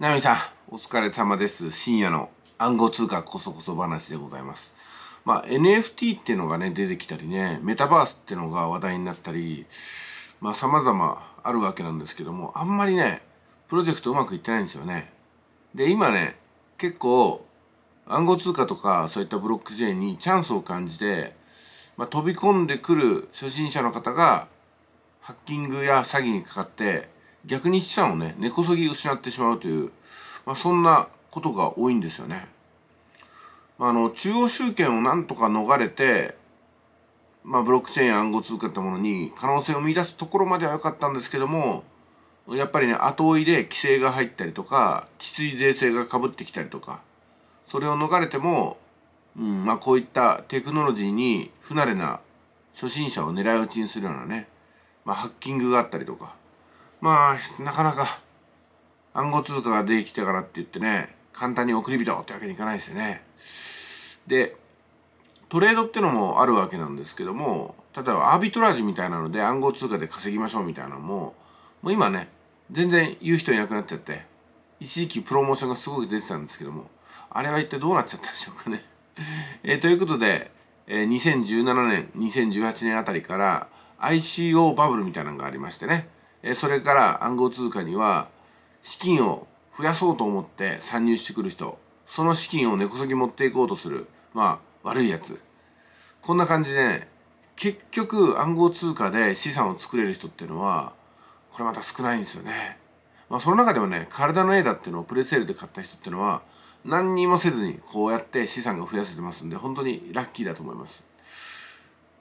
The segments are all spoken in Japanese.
ナミさん、お疲れ様です。深夜の暗号通貨こそこそ話でございます。まあ、NFT っていうのがね、出てきたりね、メタバースっていうのが話題になったり、まあ、様々あるわけなんですけども、あんまりね、プロジェクトうまくいってないんですよね。で、今ね、結構、暗号通貨とか、そういったブロックチェーンにチャンスを感じて、まあ、飛び込んでくる初心者の方が、ハッキングや詐欺にかかって、逆に資産をね根こそぎ失ってしまうという、まあ、そんなことが多いんですよね。まあ、あの中央集権をなんとか逃れて、まあ、ブロックチェーン暗号通貨ってものに可能性を見出すところまでは良かったんですけどもやっぱりね後追いで規制が入ったりとかきつい税制がかぶってきたりとかそれを逃れても、うんまあ、こういったテクノロジーに不慣れな初心者を狙い撃ちにするようなね、まあ、ハッキングがあったりとかまあなかなか暗号通貨ができてからって言ってね簡単に送り人ってわけにいかないですよねでトレードってのもあるわけなんですけども例えばアービトラージみたいなので暗号通貨で稼ぎましょうみたいなのももう今ね全然言う人いなくなっちゃって一時期プロモーションがすごく出てたんですけどもあれは一体どうなっちゃったんでしょうかね えー、ということで、えー、2017年2018年あたりから ICO バブルみたいなのがありましてねえそれから暗号通貨には資金を増やそうと思って参入してくる人その資金を根こそぎ持っていこうとするまあ悪いやつこんな感じで、ね、結局暗号通貨で資産を作れる人っていうのはこれまた少ないんですよね。まあ、その中でもね体の絵だっていうのをプレセールで買った人っていうのは何にもせずにこうやって資産が増やせてますんで本当にラッキーだと思います。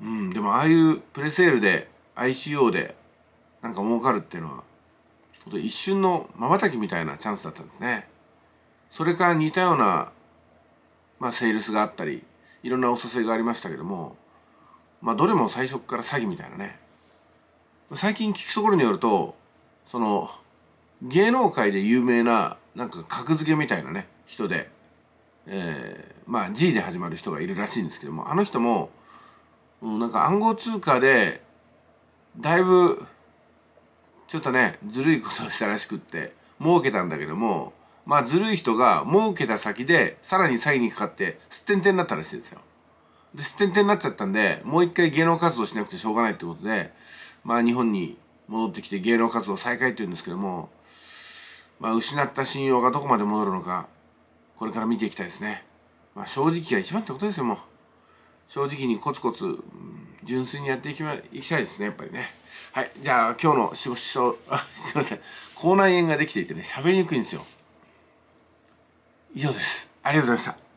うん、でもああいうプレセールで ICO でなんか儲かるっていうのは一瞬のまばたきみたいなチャンスだったんですね。それから似たような、まあ、セールスがあったりいろんなお誘いがありましたけども、まあ、どれも最初から詐欺みたいなね最近聞くところによるとその芸能界で有名ななんか格付けみたいなね人で、えー、まあ G で始まる人がいるらしいんですけどもあの人も、うん、なんか暗号通貨でだいぶちょっとねずるいことをしたらしくって儲けたんだけどもまあずるい人が儲けた先でさらに詐欺にかかってすってんてんになったらしいですよ。で、すってんてんになっちゃったんで、もう一回芸能活動しなくてしょうがないってことで、まあ日本に戻ってきて芸能活動再開って言うんですけども、まあ失った信用がどこまで戻るのか、これから見ていきたいですね。まあ正直が一番ってことですよ、もう。正直にコツコツ、純粋にやっていき,、ま、いきたいですね、やっぱりね。はい。じゃあ、今日の仕事、すみません。口内炎ができていてね、喋りにくいんですよ。以上です。ありがとうございました。